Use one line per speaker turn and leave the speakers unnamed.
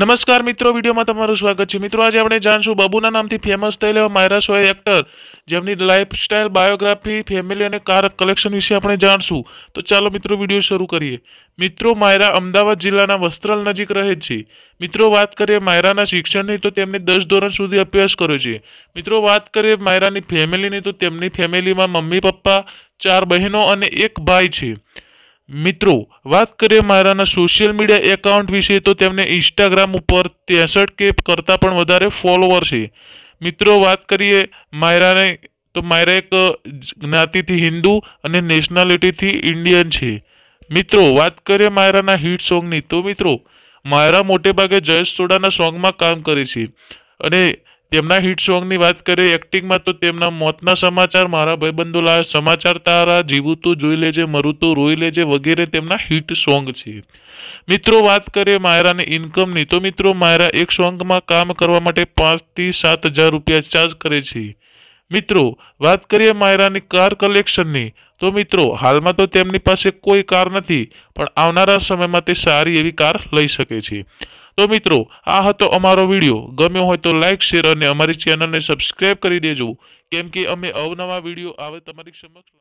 નમસ્કાર મિત્રો વિડીયોમાં તમારું સ્વાગત છે મિત્રો આજે આપણે જાણશું બાબુના નામથી ફેમસ થયેલા માયરા સોય એક્ટર જેમની લાઇફસ્ટાઇલ બાયોગ્રાફી ફેમિલી અને કાર કલેક્શન વિશે આપણે જાણશું તો ચાલો મિત્રો વિડીયો શરૂ કરીએ મિત્રો માયરા અમદાવાદ જિલ્લાના વસ્ત્રલ નજીક રહે છે મિત્રો વાત કરીએ માયરાના શિક્ષણની તો તેમણે દસ ધોરણ સુધી અભ્યાસ કર્યો છે મિત્રો વાત કરીએ માયરાની ફેમિલીની તો તેમની ફેમિલીમાં મમ્મી પપ્પા ચાર બહેનો અને એક ભાઈ છે મિત્રો વાત કરીએ મારાના સોશિયલ મીડિયા એકાઉન્ટ વિશે તો તેમને ઇન્સ્ટાગ્રામ ઉપર ત્રેસઠ કે કરતાં પણ વધારે ફોલોવર છે મિત્રો વાત કરીએ માયરાને તો મારા એક જ્ઞાતિથી હિન્દુ અને નેશનાલિટીથી ઇન્ડિયન છે મિત્રો વાત કરીએ માયરાના હિટ સોંગની તો મિત્રો માયરા મોટેભાગે જયેશ સોડાના સોંગમાં કામ કરે છે અને તેમના હિટ સોંગની વાત કરીએ એક્ટિંગમાં તો તેમના મોતના સમાચાર મારા ભાઈબંધો લાવે સમાચાર તારા જીવતું જોઈ લેજે મરું તો રોઈ લેજે વગેરે તેમના હિટ સોંગ છે મિત્રો વાત કરીએ માયરાની ઇન્કમની તો મિત્રો માયરા એક સોંગમાં કામ કરવા માટે પાંચથી સાત હજાર રૂપિયા ચાર્જ કરે છે મિત્રો વાત કરીએ માયરાની કાર કલેક્શનની તો મિત્રો હાલમાં તો તેમની પાસે કોઈ કાર નથી પણ આવનારા સમયમાં તે સારી એવી કાર લઈ શકે છે તો મિત્રો આ હતો અમારો વિડીયો ગમ્યો હોય તો લાઇક શેર અને અમારી ચેનલને સબસ્ક્રાઇબ કરી દેજો કેમ કે અમે અવનવા વિડીયો આવે તમારી સમક્ષ